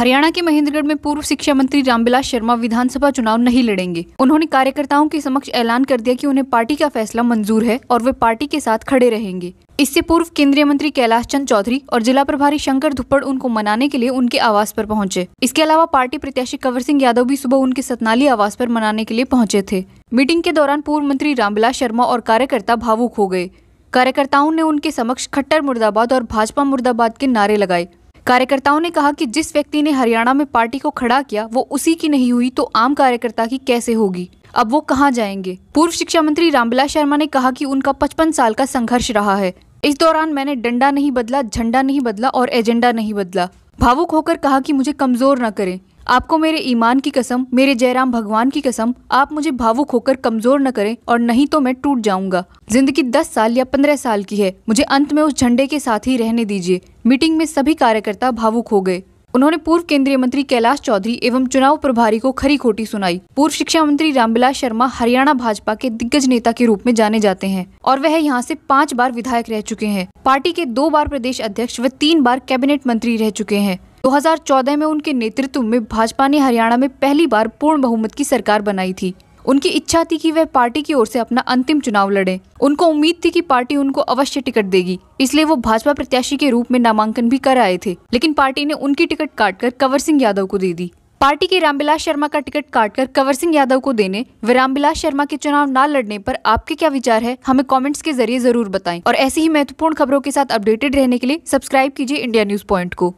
हरियाणा के महेंद्रगढ़ में पूर्व शिक्षा मंत्री रामबिलास शर्मा विधानसभा चुनाव नहीं लड़ेंगे उन्होंने कार्यकर्ताओं के समक्ष ऐलान कर दिया कि उन्हें पार्टी का फैसला मंजूर है और वे पार्टी के साथ खड़े रहेंगे इससे पूर्व केंद्रीय मंत्री कैलाश चंद चौधरी और जिला प्रभारी शंकर धुप्पड़ उनको मनाने के लिए उनके आवास पर पहुंचे इसके अलावा पार्टी प्रत्याशी कंवर सिंह यादव भी सुबह उनके सतनाली आवास पर मनाने के लिए पहुंचे थे मीटिंग के दौरान पूर्व मंत्री रामबिलास शर्मा और कार्यकर्ता भावुक हो गए कार्यकर्ताओं ने उनके समक्ष खट्टर मुर्दाबाद और भाजपा मुर्दाबाद के नारे लगाए कार्यकर्ताओं ने कहा कि जिस व्यक्ति ने हरियाणा में पार्टी को खड़ा किया वो उसी की नहीं हुई तो आम कार्यकर्ता की कैसे होगी अब वो कहाँ जाएंगे पूर्व शिक्षा मंत्री रामबिलास शर्मा ने कहा कि उनका पचपन साल का संघर्ष रहा है इस दौरान मैंने डंडा नहीं बदला झंडा नहीं बदला और एजेंडा नहीं बदला भावुक होकर कहा कि मुझे कमजोर न करें आपको मेरे ईमान की कसम मेरे जयराम भगवान की कसम आप मुझे भावुक होकर कमजोर न करें और नहीं तो मैं टूट जाऊंगा जिंदगी दस साल या पंद्रह साल की है मुझे अंत में उस झंडे के साथ ही रहने दीजिए मीटिंग में सभी कार्यकर्ता भावुक हो गए उन्होंने पूर्व केंद्रीय मंत्री कैलाश चौधरी एवं चुनाव प्रभारी को खरी खोटी सुनाई पूर्व शिक्षा मंत्री रामबिलास शर्मा हरियाणा भाजपा के दिग्गज नेता के रूप में जाने जाते हैं और वह यहाँ से पाँच बार विधायक रह चुके हैं पार्टी के दो बार प्रदेश अध्यक्ष व तीन बार कैबिनेट मंत्री रह चुके हैं 2014 में उनके नेतृत्व में भाजपा ने हरियाणा में पहली बार पूर्ण बहुमत की सरकार बनाई थी उनकी इच्छा थी कि वह पार्टी की ओर से अपना अंतिम चुनाव लड़े उनको उम्मीद थी कि पार्टी उनको अवश्य टिकट देगी इसलिए वो भाजपा प्रत्याशी के रूप में नामांकन भी कर आए थे लेकिन पार्टी ने उनकी टिकट काटकर कवर सिंह यादव को दे दी पार्टी के रामबिलास शर्मा का टिकट काटकर कवर सिंह यादव को देने व रामबिलास शर्मा के चुनाव न लड़ने पर आपके क्या विचार है हमें कमेंट्स के जरिए जरूर बताएं और ऐसी ही महत्वपूर्ण खबरों के साथ अपडेटेड रहने के लिए सब्सक्राइब कीजिए इंडिया न्यूज पॉइंट को